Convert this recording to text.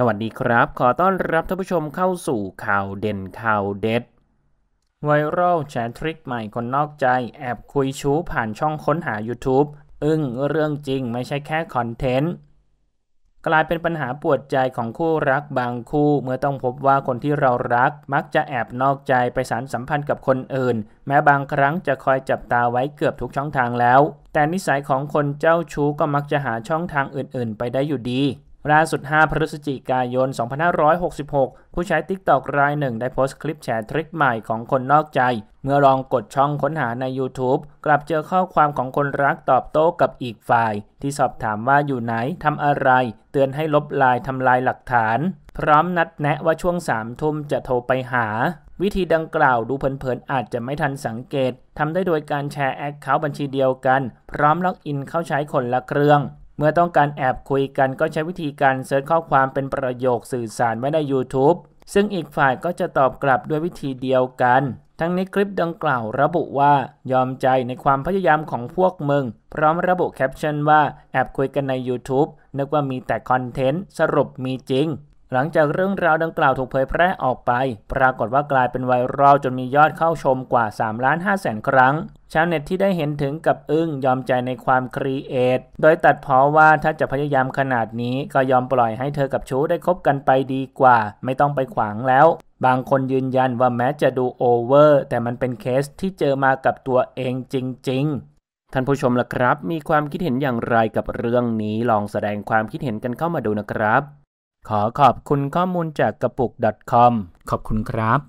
สวัสดีครับ ขอต้อนรับท่านผู้ชมเข้าสู่ข่าวเด่นข่าวเด็ดไวรัลแชร์ทริคใหม่คนนอกใจ แอบคุยชู้ ผ่านช่องค้นหา YouTube อึ้งเรื่องจริงไม่ใช่แค่คอนเทนต์ กลายเป็นปัญหาปวดใจของคู่รักบางคู่เมื่อต้องพบว่าคนที่เรารักมักจะแอบนอกใจไปสารสัมพันธ์กับคนอื่น แม้บางครั้งจะคอยจับตาไว้เกือบทุกช่องทางแล้ว แต่นิสัยของคนเจ้าชู้ก็มักจะหาช่องทางอื่น ๆ ไปได้อยู่ดีล่าสุด 5 พฤศจิกายน 2566 ผู้ใช้ TikTok รายหนึ่งได้โพสต์คลิปแชร์ทริคใหม่ของคนนอกใจ เมื่อลองกดช่องค้นหาใน YouTube กลับเจอข้อความของคนรักตอบโต้กับอีกฝ่าย ที่สอบถามว่าอยู่ไหนทำอะไร เตือนให้ลบลายทำลายหลักฐานพร้อมนัดแนะว่าช่วงสามทุ่มจะโทรไปหา วิธีดังกล่าวดูเพลินๆ อาจจะไม่ทันสังเกตทำได้โดยการแชร์แอคเคาท์บัญชีเดียวกัน พร้อมล็อกอินเข้าใช้คนละเครื่องเมื่อต้องการแอบคุยกันก็ใช้วิธีการเซิร์ชข้อความเป็นประโยคสื่อสารไว้ใน YouTube ซึ่งอีกฝ่ายก็จะตอบกลับด้วยวิธีเดียวกัน ทั้งในคลิปดังกล่าวระบุว่า ยอมใจในความพยายามของพวกมึง พร้อมระบุแคปชั่นว่าแอบคุยกันใน YouTube นึกว่ามีแต่คอนเทนต์สรุปมีจริงหลังจากเรื่องราวดังกล่าวถูกเผยแพร่ออกไป ปรากฏว่ากลายเป็นไวรัลจนมียอดเข้าชมกว่า3ล้าน5แสนครั้ง ชาวเน็ตที่ได้เห็นถึงกับอึ้งยอมใจในความครีเอทโดยตัดพ้อว่าถ้าจะพยายามขนาดนี้ก็ยอมปล่อยให้เธอกับชูได้คบกันไปดีกว่า ไม่ต้องไปขวางแล้ว บางคนยืนยันว่าแม้จะดูโอเวอร์ แต่มันเป็นเคสที่เจอมากับตัวเองจริงๆท่านผู้ชมล่ะครับ มีความคิดเห็นอย่างไรกับเรื่องนี้ลองแสดงความคิดเห็นกันเข้ามาดูนะครับขอขอบคุณข้อมูลจากกระปุก .com ขอบคุณครับ